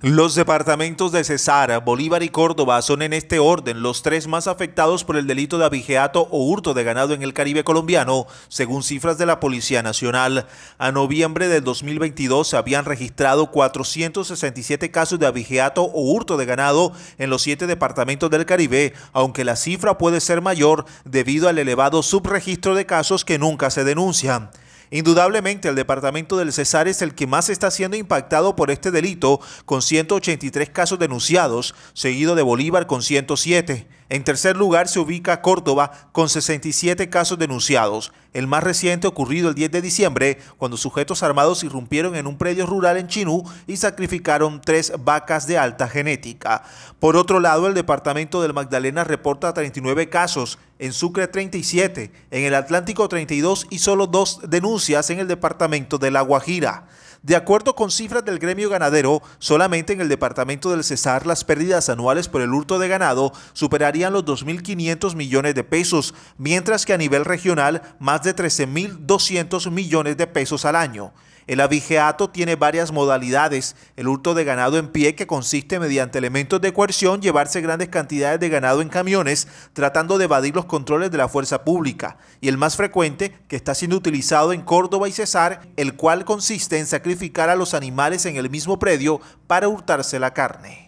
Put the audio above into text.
Los departamentos de Cesar, Bolívar y Córdoba son en este orden los tres más afectados por el delito de abigeato o hurto de ganado en el Caribe colombiano, según cifras de la Policía Nacional. A noviembre del 2022 se habían registrado 467 casos de abigeato o hurto de ganado en los siete departamentos del Caribe, aunque la cifra puede ser mayor debido al elevado subregistro de casos que nunca se denuncian. Indudablemente, el departamento del Cesar es el que más está siendo impactado por este delito, con 183 casos denunciados, seguido de Bolívar con 107. En tercer lugar se ubica Córdoba con 67 casos denunciados, el más reciente ocurrido el 10 de diciembre, cuando sujetos armados irrumpieron en un predio rural en Chinú y sacrificaron tres vacas de alta genética. Por otro lado, el departamento del Magdalena reporta 39 casos, en Sucre 37, en el Atlántico 32 y solo dos denuncias en el departamento de La Guajira. De acuerdo con cifras del gremio ganadero, solamente en el departamento del Cesar las pérdidas anuales por el hurto de ganado superarían los 2.500 millones de pesos, mientras que a nivel regional más de 13.200 millones de pesos al año. El avigeato tiene varias modalidades. El hurto de ganado en pie, que consiste mediante elementos de coerción llevarse grandes cantidades de ganado en camiones, tratando de evadir los controles de la fuerza pública. Y el más frecuente, que está siendo utilizado en Córdoba y Cesar, el cual consiste en sacrificar a los animales en el mismo predio para hurtarse la carne.